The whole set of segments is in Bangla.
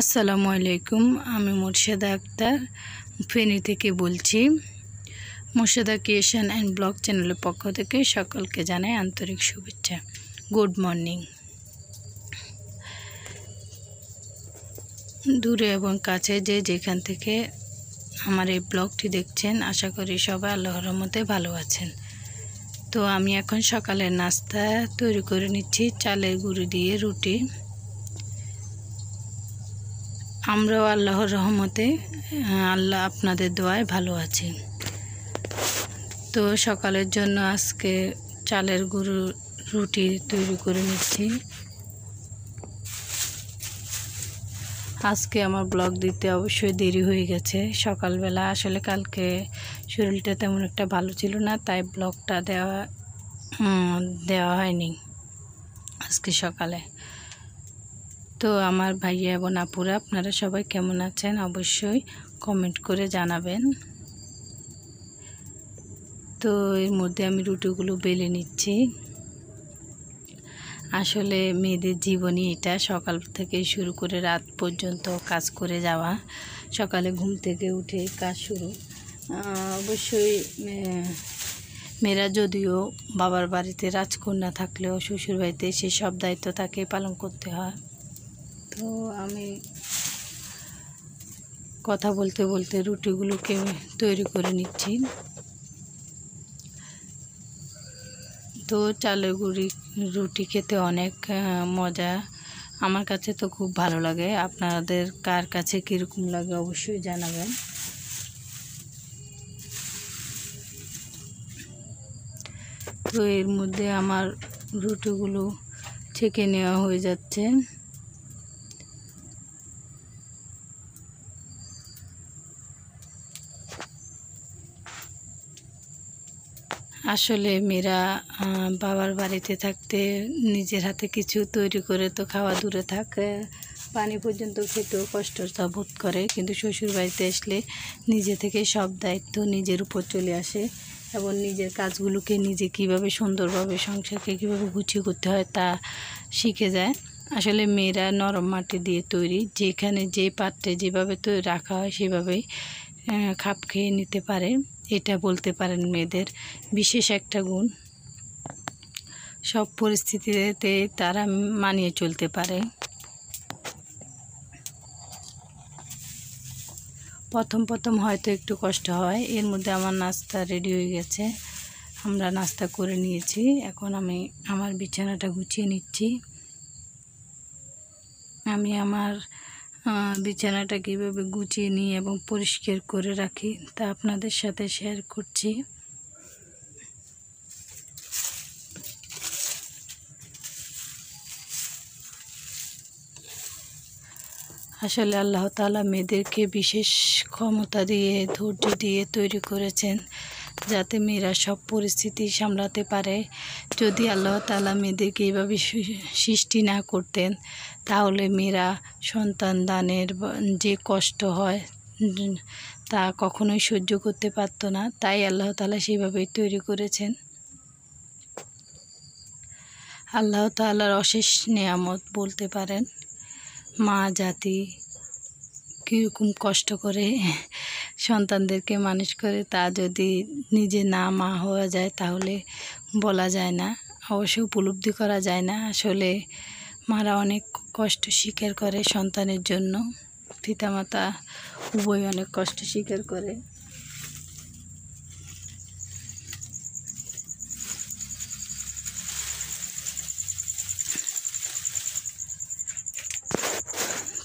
আসসালামু আলাইকুম আমি মুর্শেদা আক্তার ফেনী থেকে বলছি মুর্শেদা ক্রিয়েশন অ্যান্ড ব্লগ চ্যানেলের পক্ষ থেকে সকলকে জানাই আন্তরিক শুভেচ্ছা গুড মর্নিং দূরে এবং কাছে যে যেখান থেকে আমার এই ব্লগটি দেখছেন আশা করি সবাই আল্লাহর মতে ভালো আছেন তো আমি এখন সকালের নাস্তা তৈরি করে নিচ্ছি চালের গুঁড়ো দিয়ে রুটি আমরাও আল্লাহর রহমতে হ্যাঁ, আল্লাহ আপনাদের দোয়ায় ভালো আছি তো সকালের জন্য আজকে চালের গুঁড়ো রুটি তৈরি করে নিচ্ছি আজকে আমার ব্লগ দিতে অবশ্যই দেরি হয়ে গেছে সকালবেলা আসলে কালকে শরীরটা তেমন একটা ভালো ছিল না তাই ব্লগটা দেওয়া দেওয়া হয়নি আজকে সকালে তো আমার ভাইয়া এবং আপুরা আপনারা সবাই কেমন আছেন অবশ্যই কমেন্ট করে জানাবেন তো এর মধ্যে আমি রুটিগুলো বেলে নিচ্ছি আসলে মেয়েদের জীবনই এটা সকাল থেকে শুরু করে রাত পর্যন্ত কাজ করে যাওয়া সকালে ঘুম থেকে উঠে কাজ শুরু অবশ্যই মেয়েরা যদিও বাবার বাড়িতে রাজকন্যা থাকলেও শ্বশুরবাড়িতে সেই সব দায়িত্ব তাকে পালন করতে হয় তো আমি কথা বলতে বলতে রুটিগুলোকে তৈরি করে নিচ্ছি তো চালের গুঁড়ি রুটি খেতে অনেক মজা আমার কাছে তো খুব ভালো লাগে আপনাদের কার কাছে কীরকম লাগে অবশ্যই জানাবেন তো এর মধ্যে আমার রুটিগুলো ছেঁকে নেওয়া হয়ে যাচ্ছে আসলে মেয়েরা বাবার বাড়িতে থাকতে নিজের হাতে কিছু তৈরি করে তো খাওয়া দূরে থাকে পানি পর্যন্ত খেতেও কষ্টতা বোধ করে কিন্তু শ্বশুর বাড়িতে আসলে নিজে থেকে সব দায়িত্ব নিজের উপর চলে আসে এবং নিজের কাজগুলোকে নিজে কিভাবে সুন্দরভাবে সংসারকে কিভাবে গুছিয়ে করতে হয় তা শিখে যায় আসলে মেয়েরা নরম মাটি দিয়ে তৈরি যেখানে যে পাত্রে যেভাবে তৈরি রাখা হয় সেভাবেই খাপ খেয়ে নিতে পারে এটা বলতে পারেন মেয়েদের বিশেষ একটা গুণ সব পরিস্থিতিতে তারা মানিয়ে চলতে পারে প্রথম প্রথম হয়তো একটু কষ্ট হয় এর মধ্যে আমার নাস্তা রেডি হয়ে গেছে আমরা নাস্তা করে নিয়েছি এখন আমি আমার বিছানাটা গুছিয়ে নিচ্ছি আমি আমার হ্যাঁ, বিছানাটা কীভাবে গুছিয়ে নিই এবং পরিষ্কার করে রাখি তা আপনাদের সাথে শেয়ার করছি আসলে আল্লাহ তালা মেয়েদেরকে বিশেষ ক্ষমতা দিয়ে ধৈর্য দিয়ে তৈরি করেছেন যাতে মেয়েরা সব পরিস্থিতি সামলাতে পারে যদি আল্লাহ তালা মেয়েদেরকে এইভাবে সৃষ্টি না করতেন তাহলে মেয়েরা সন্তান দানের যে কষ্ট হয় তা কখনোই সহ্য করতে পারত না তাই আল্লাহ তালা সেইভাবেই তৈরি করেছেন আল্লাহ তালার অশেষ নিয়ামত বলতে পারেন মা জাতি কীরকম কষ্ট করে সন্তানদেরকে মানুষ করে তা যদি নিজে না মা হওয়া যায় তাহলে বলা যায় না অবশ্য উপলব্ধি করা যায় না আসলে মারা অনেক কষ্ট স্বীকার করে সন্তানের জন্য পিতামাতা উভয় অনেক কষ্ট স্বীকার করে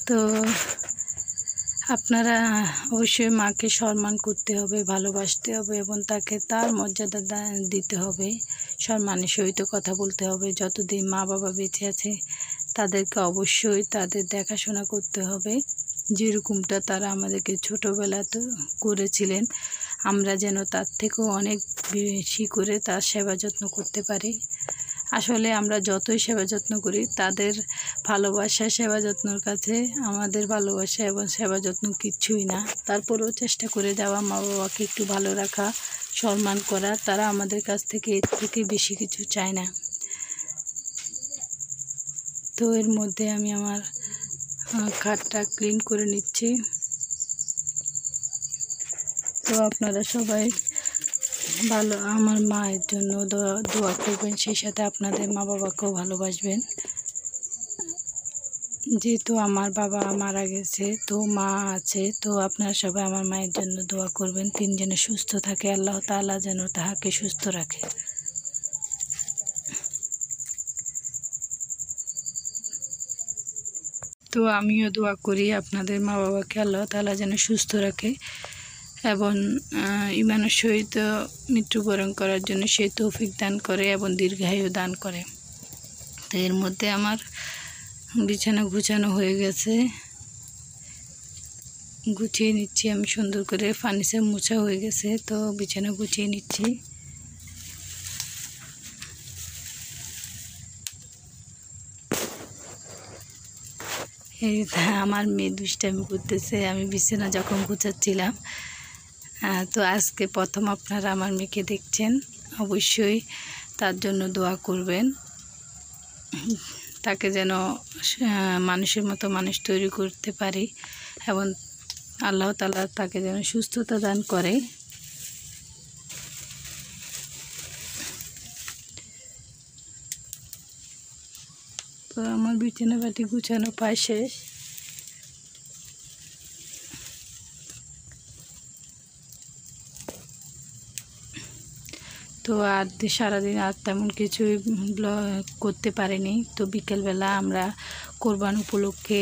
তো আপনারা অবশ্যই মাকে সম্মান করতে হবে ভালোবাসতে হবে এবং তাকে তার মর্যাদা দিতে হবে সম্মানের সহিত কথা বলতে হবে যতদিন মা বাবা বেঁচে আছে তাদেরকে অবশ্যই তাদের দেখাশোনা করতে হবে যেরকমটা তারা আমাদেরকে ছোটোবেলা তো করেছিলেন আমরা যেন তার থেকেও অনেক বেশি করে তার সেবা যত্ন করতে পারি আসলে আমরা যতই সেবা যত্ন করি তাদের ভালোবাসা সেবা যত্নর কাছে আমাদের ভালোবাসা এবং সেবা যত্ন কিচ্ছুই না তারপরেও চেষ্টা করে যাওয়া মা বাবাকে একটু ভালো রাখা সম্মান করা তারা আমাদের কাছ থেকে এর থেকে বেশি কিছু চায় না তো এর মধ্যে আমি আমার খাটটা ক্লিন করে নিচ্ছি তো আপনারা সবাই ভালো আমার মায়ের জন্য দোয়া করবেন সেই সাথে আপনাদের মা বাবাকেও ভালোবাসবেন যেহেতু আমার বাবা মারা গেছে তো মা আছে তো আপনারা সবাই আমার মায়ের জন্য দোয়া করবেন তিন যেন সুস্থ থাকে আল্লাহ তালা যেন তাহাকে সুস্থ রাখে তো আমিও দোয়া করি আপনাদের মা বাবাকে আল্লাহ তালা যেন সুস্থ রাখে এবং ইমানের সহিত মৃত্যুবরণ করার জন্য সে তৌফিক দান করে এবং দীর্ঘায়ু দান করে তো এর মধ্যে আমার বিছানা গুছানো হয়ে গেছে গুছিয়ে নিচ্ছি আমি সুন্দর করে ফার্নিচার মোছা হয়ে গেছে তো বিছানা গুছিয়ে নিচ্ছি আমার মেয়ে দুষ্টামি করতেছে আমি বিছানা যখন গুছাচ্ছিলাম হ্যাঁ, তো আজকে প্রথম আপনারা আমার মেয়েকে দেখছেন অবশ্যই তার জন্য দোয়া করবেন তাকে যেন মানুষের মতো মানুষ তৈরি করতে পারি এবং আল্লাহ তালা তাকে যেন সুস্থতা দান করে তো আমার বিছানা বাটি গুছানো পায় শেষ তো আর সারাদিন আর তেমন কিছুই করতে পারেনি তো বিকেলবেলা আমরা কোরবান উপলক্ষে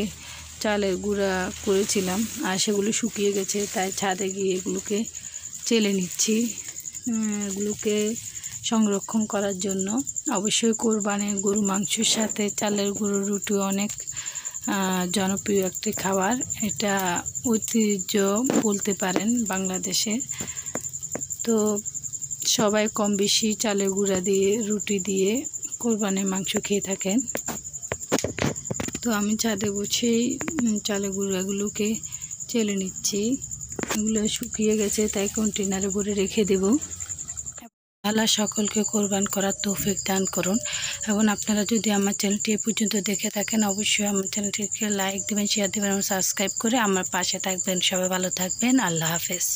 চালের গুঁড়া করেছিলাম আর সেগুলো শুকিয়ে গেছে তাই ছাদে গিয়ে এগুলোকে চেলে নিচ্ছি এগুলোকে সংরক্ষণ করার জন্য অবশ্যই কোরবানে গরু মাংসের সাথে চালের গুঁড়ো রুটি অনেক জনপ্রিয় একটি খাবার এটা ঐতিহ্য বলতে পারেন বাংলাদেশের তো সবাই কম বেশি চালের গুঁড়া দিয়ে রুটি দিয়ে কোরবানের মাংস খেয়ে থাকেন তো আমি ছাদে বসেই চালের গুঁড়াগুলোকে চেলে নিচ্ছি এগুলো শুকিয়ে গেছে তাই কন্টেনারে ভরে রেখে দেব আল্লাহ সকলকে কোরবান করার তৌফিক দান করুন এবং আপনারা যদি আমার চ্যানেলটি এ পর্যন্ত দেখে থাকেন অবশ্যই আমার চ্যানেলটিকে লাইক দেবেন শেয়ার দেবেন এবং সাবস্ক্রাইব করে আমার পাশে থাকবেন সবাই ভালো থাকবেন আল্লাহ হাফেজ